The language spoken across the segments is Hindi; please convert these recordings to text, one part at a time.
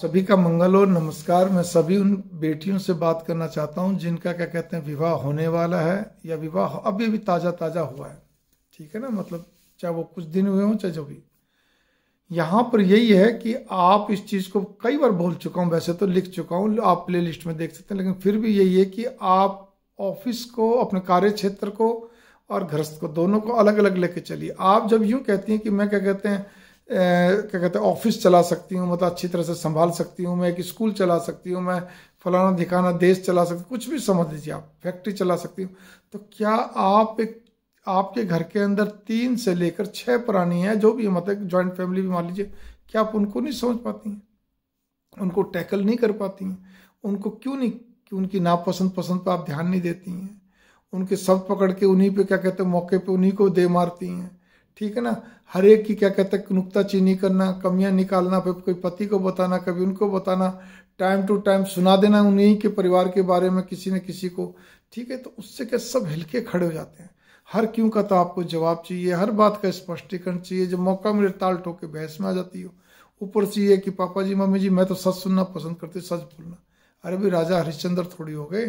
सभी का मंगल और नमस्कार मैं सभी उन बेटियों से बात करना चाहता हूं जिनका क्या कहते हैं विवाह होने वाला है या विवाह अभी भी ताज़ा ताज़ा हुआ है ठीक है ना मतलब चाहे वो कुछ दिन हुए हों चाहे जो भी यहाँ पर यही है कि आप इस चीज़ को कई बार बोल चुका हूँ वैसे तो लिख चुका हूँ आप प्ले लिस्ट में देख सकते हैं लेकिन फिर भी यही है कि आप ऑफिस को अपने कार्य क्षेत्र को और घरस्थ को दोनों को अलग अलग लेके चलिए आप जब यूँ कहती हैं कि मैं क्या कहते हैं क्या कहते हैं ऑफिस चला सकती हूँ मतलब अच्छी तरह से संभाल सकती हूँ मैं एक स्कूल चला सकती हूँ मैं फलाना दिखाना देश चला सकती हूँ कुछ भी समझ लीजिए आप फैक्ट्री चला सकती हूँ तो क्या आप एक आपके घर के अंदर तीन से लेकर छः प्राणी हैं जो भी मतलब ज्वाइंट फैमिली भी मान लीजिए क्या आप उनको नहीं समझ पाती हैं उनको टैकल नहीं कर पाती हैं उनको क्यों नहीं कि उनकी नापसंद पसंद पर आप ध्यान नहीं देती हैं उनके शब्द पकड़ के उन्हीं पे क्या कहते हैं मौके पे उन्हीं को दे मारती हैं ठीक है ना हर एक की क्या कहते हैं नुकता चीनी करना कमियां निकालना फिर कोई पति को बताना कभी उनको बताना टाइम टू टाइम सुना देना उन्हीं के परिवार के बारे में किसी न किसी को ठीक है तो उससे क्या सब हिलके खड़े हो जाते हैं हर क्यों का तो आपको जवाब चाहिए हर बात का स्पष्टीकरण चाहिए जब मौका मिले ताल ठोक के बहस में आ जाती हो ऊपर से ये कि पापा जी मम्मी जी मैं तो सच सुनना पसंद करती सच बोलना अरे भी राजा हरिश्चंद्र थोड़ी हो गए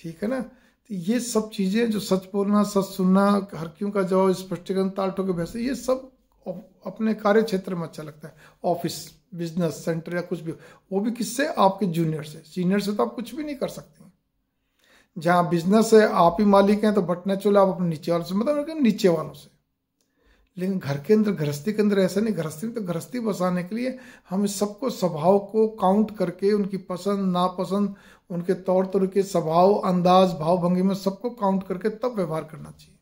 ठीक है ना तो ये सब चीज़ें जो सच बोलना सच सुनना हर क्यों का जवाब स्पष्टीकरण तालटों के भैसे ये सब अपने कार्य क्षेत्र में अच्छा लगता है ऑफिस बिजनेस सेंटर या कुछ भी वो भी किससे आपके जूनियर से सीनियर से तो आप कुछ भी नहीं कर सकते जहाँ बिजनेस है आप ही मालिक हैं तो बटना चोला आप अपने नीचे वालों से मतलब नीचे वालों से लेकिन घर के अंदर गृहस्थी के अंदर ऐसा नहीं गृहस्थी में तो गृहस्थी बसाने के लिए हम सबको स्वभाव को काउंट करके उनकी पसंद नापसंद उनके तौर तरीके स्वभाव अंदाज भाव भंगी में सबको काउंट करके तब व्यवहार करना चाहिए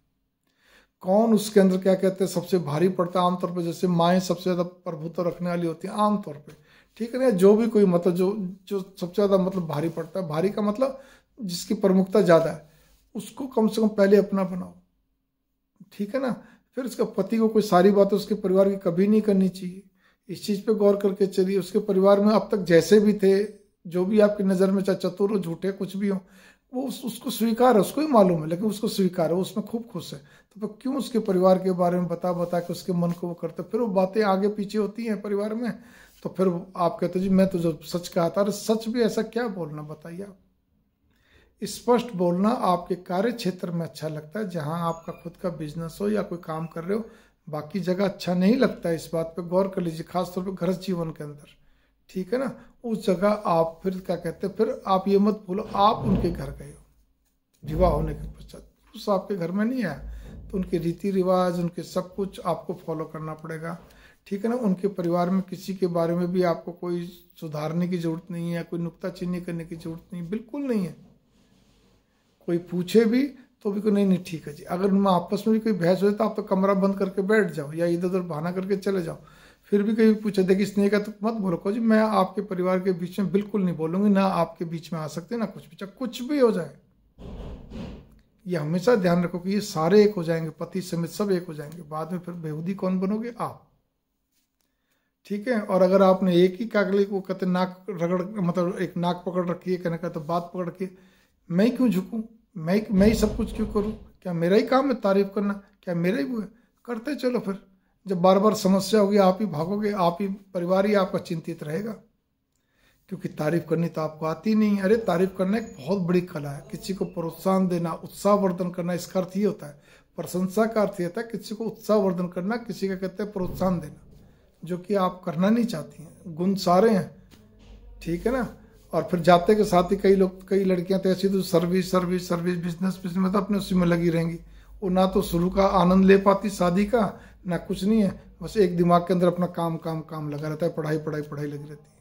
कौन उसके अंदर क्या कहते हैं सबसे भारी पड़ता है आमतौर पर जैसे माएँ सबसे ज़्यादा प्रभुत्व रखने वाली होती हैं आमतौर पर ठीक है ना जो भी कोई मतलब जो जो सबसे ज़्यादा मतलब भारी पड़ता है भारी का मतलब जिसकी प्रमुखता ज़्यादा है उसको कम से कम पहले अपना बनाओ ठीक है ना फिर उसके पति को कोई सारी बात उसके परिवार की कभी नहीं करनी चाहिए इस चीज़ पे गौर करके चलिए उसके परिवार में अब तक जैसे भी थे जो भी आपकी नज़र में चाहे चतुर हो झूठे कुछ भी हो वो उस, उसको स्वीकार है उसको ही मालूम है लेकिन उसको स्वीकार है वो उसमें खूब खुश है तो फिर क्यों उसके परिवार के बारे में बता बता के उसके मन को वो करते फिर वो बातें आगे पीछे होती हैं परिवार में तो फिर आप कहते जी मैं तो जो सच कहा था अरे सच भी ऐसा क्या बोलना बताइए आप स्पष्ट बोलना आपके कार्य क्षेत्र में अच्छा लगता है जहाँ आपका खुद का बिजनेस हो या कोई काम कर रहे हो बाकी जगह अच्छा नहीं लगता है इस बात पर गौर कर लीजिए खासतौर पर घर जीवन के अंदर ठीक है ना उस जगह आप फिर क्या कहते हैं फिर आप ये मत भूलो आप उनके घर गए हो विवाह होने के पश्चात पुरुष आपके घर में नहीं आया तो उनके रीति रिवाज उनके सब कुछ आपको फॉलो करना पड़ेगा ठीक है ना उनके परिवार में किसी के बारे में भी आपको कोई सुधारने की जरूरत नहीं है कोई नुकताचीनी करने की जरूरत नहीं बिल्कुल नहीं है कोई पूछे भी तो भी को नहीं नहीं ठीक है जी अगर उनमें आपस में भी कोई बहस हो जाए तो आप तो कमरा बंद करके बैठ जाओ या इधर उधर बहाना करके चले जाओ फिर भी कहीं पूछे देखिए स्नेह का तो मत बोलो कहो जी मैं आपके परिवार के बीच में बिल्कुल नहीं बोलूंगी ना आपके बीच में आ सकते ना कुछ भी चाहे कुछ भी हो जाए ये हमेशा ध्यान रखो कि ये सारे एक हो जाएंगे पति समेत सब एक हो जाएंगे बाद में फिर बेहूदी कौन बनोगे आप ठीक है और अगर आपने एक ही काकली को कहते नाक रगड़ मतलब एक नाक पकड़ रखी है कहने का तो बात पकड़ रखी है मैं क्यों झुकूँ मैं मैं ही सब कुछ क्यों करूँ क्या मेरा ही काम है तारीफ करना क्या मेरा ही वो है करते चलो फिर जब बार बार समस्या होगी आप ही भागोगे आप ही परिवार ही आपका चिंतित रहेगा क्योंकि तारीफ करनी तो आपको आती नहीं अरे तारीफ करना एक बहुत बड़ी कला है किसी को प्रोत्साहन देना उत्साहवर्धन करना इसका अर्थ ही होता है प्रशंसा का अर्थ होता है किसी को उत्साहवर्धन करना किसी का कहते हैं प्रोत्साहन देना जो कि आप करना नहीं चाहती हैं गुण सारे हैं ठीक है ना और फिर जाते के साथ ही कई लोग कई लड़कियां तो ऐसी तो service service service business business मतलब अपने उसी में लगी रहेंगी वो ना तो शुरू का आनंद ले पाती शादी का ना कुछ नहीं है बस एक दिमाग के अंदर अपना काम काम काम लगा रहता है पढ़ाई पढ़ाई पढ़ाई लगी रहती है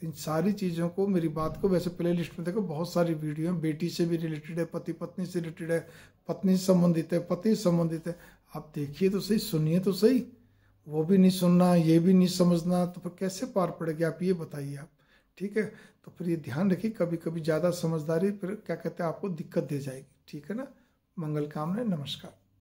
तो इन सारी चीज़ों को मेरी बात को वैसे प्ले लिस्ट में देखो बहुत सारी वीडियो हैं बेटी से भी रिलेटेड है पति पत्नी से रिलेटेड है पत्नी से संबंधित है पति से संबंधित है आप देखिए तो सही सुनिए तो सही वो भी नहीं सुनना ये भी नहीं समझना तो फिर कैसे पार पड़ेगी आप ये बताइए आप ठीक है तो फिर ये ध्यान रखिए कभी कभी ज़्यादा समझदारी फिर क्या कहते हैं आपको दिक्कत दे जाएगी ठीक है ना मंगल कामना नमस्कार